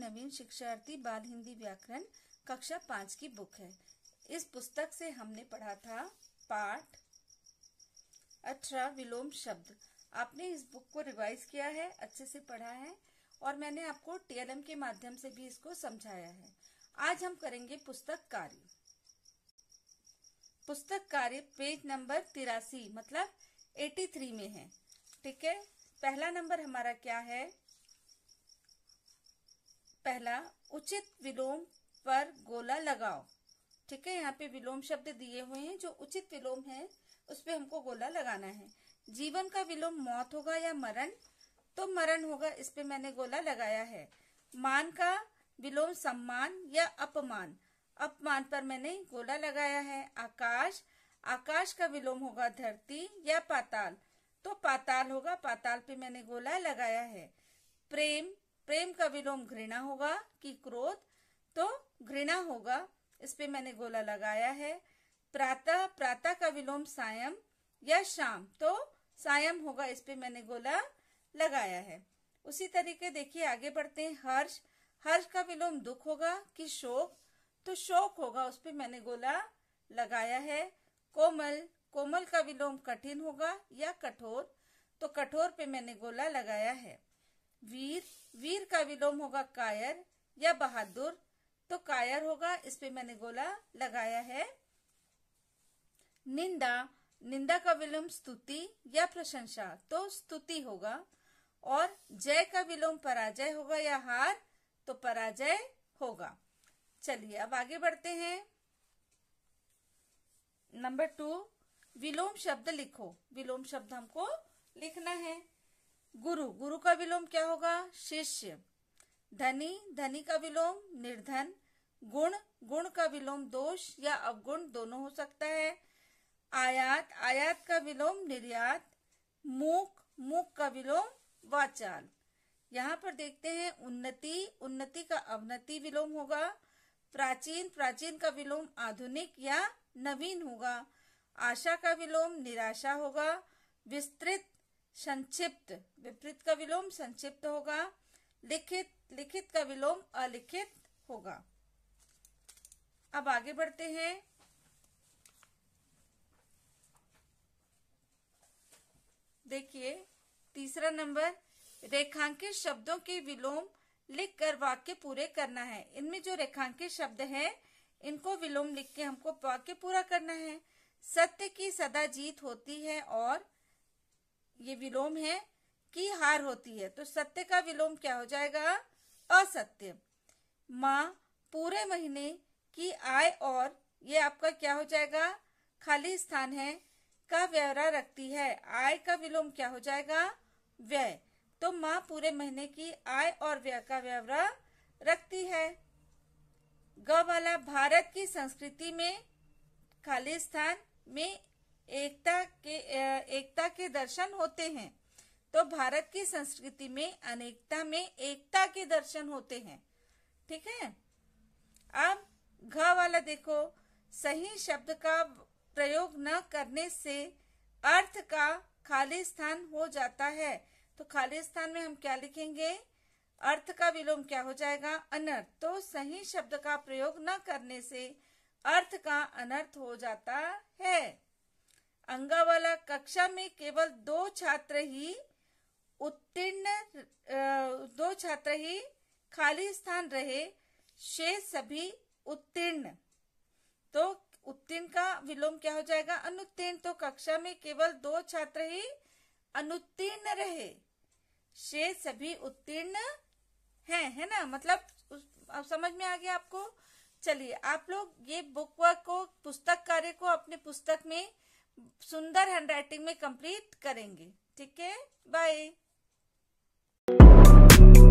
नवीन शिक्षार्थी बाल हिंदी व्याकरण कक्षा पाँच की बुक है इस पुस्तक से हमने पढ़ा था पाठ अठारह विलोम शब्द आपने इस बुक को रिवाइज किया है अच्छे से पढ़ा है और मैंने आपको टीएलएम के माध्यम से भी इसको समझाया है आज हम करेंगे पुस्तक कार्य पुस्तक कार्य पेज नंबर तिरासी मतलब 83 में है ठीक है पहला नंबर हमारा क्या है पहला उचित विलोम पर गोला लगाओ ठीक है यहाँ पे विलोम शब्द दिए हुए हैं जो उचित विलोम है उस पर हमको गोला लगाना है जीवन का विलोम मौत होगा या मरण तो मरण होगा इस पे मैंने गोला लगाया है मान का विलोम सम्मान या अपमान अपमान पर मैंने गोला लगाया है आकाश आकाश का विलोम होगा धरती या पाताल तो पाताल होगा पाताल पे मैंने गोला लगाया है प्रेम प्रेम का विलोम घृणा होगा कि क्रोध तो घृणा होगा इस पे मैंने गोला लगाया है प्रातः प्रातः का विलोम सायम या शाम तो सायम होगा इस पे मैंने गोला लगाया है उसी तरीके देखिए आगे बढ़ते हैं हर्ष हर्ष का विलोम दुख होगा कि शोक तो शोक होगा उस पर मैंने गोला लगाया है कोमल कोमल का विलोम कठिन होगा या कठोर तो कठोर पे मैंने गोला लगाया है वीर वीर का विलोम होगा कायर या बहादुर तो कायर होगा इस पे मैंने गोला लगाया है निंदा निंदा का विलोम स्तुति या प्रशंसा तो स्तुति होगा और जय का विलोम पराजय होगा या हार तो पराजय होगा चलिए अब आगे बढ़ते हैं नंबर टू विलोम शब्द लिखो विलोम शब्द हमको लिखना है गुरु गुरु का विलोम क्या होगा शिष्य धनी धनी का विलोम निर्धन गुण गुण का विलोम दोष या अवगुण दोनों हो सकता है आयात आयात का विलोम निर्यात मुख मुख का विलोम वाचाल यहाँ पर देखते हैं उन्नति उन्नति का अवनति विलोम होगा प्राचीन प्राचीन का विलोम आधुनिक या नवीन होगा आशा का विलोम निराशा होगा विस्तृत संक्षिप्त विपरीत का विलोम संक्षिप्त होगा लिखित लिखित का विलोम अलिखित होगा अब आगे बढ़ते हैं देखिए तीसरा नंबर रेखांकित शब्दों के विलोम लिख कर वाक्य पूरे करना है इनमें जो रेखांकित शब्द है इनको विलोम लिख के हमको वाक्य पूरा करना है सत्य की सदा जीत होती है और ये विलोम है की हार होती है तो सत्य का विलोम क्या हो जाएगा असत्य माँ पूरे महीने की आय और ये आपका क्या हो जाएगा खाली स्थान है का व्यवरा रखती है आय का विलोम क्या हो जाएगा व्यय तो माँ पूरे महीने की आय और व्यय का व्यवरा रखती है ग वाला भारत की संस्कृति में खाली स्थान में एकता के एकता के दर्शन होते हैं तो भारत की संस्कृति में अनेकता में एकता के दर्शन होते हैं ठीक है अब घ वाला देखो सही शब्द का प्रयोग न करने से अर्थ का खाली स्थान हो जाता है तो खाली स्थान में हम क्या लिखेंगे अर्थ का विलोम क्या हो जाएगा अनर्थ तो सही शब्द का प्रयोग न करने से अर्थ का अनर्थ हो जाता है वाला कक्षा में केवल दो छात्र ही उत्तीर्ण दो छात्र ही खाली स्थान रहे शेष सभी उत्तीर्ण तो उत्तीर्ण का विलोम क्या हो जाएगा अनुत्तीर्ण तो कक्षा में केवल दो छात्र ही अनुत्तीर्ण रहे शेष सभी उत्तीर्ण हैं है ना मतलब अब समझ में आ गया आपको चलिए आप लोग ये बुक वर्क को पुस्तक कार्य को अपने पुस्तक में सुंदर हैंडराइटिंग में कंप्लीट करेंगे ठीक है बाय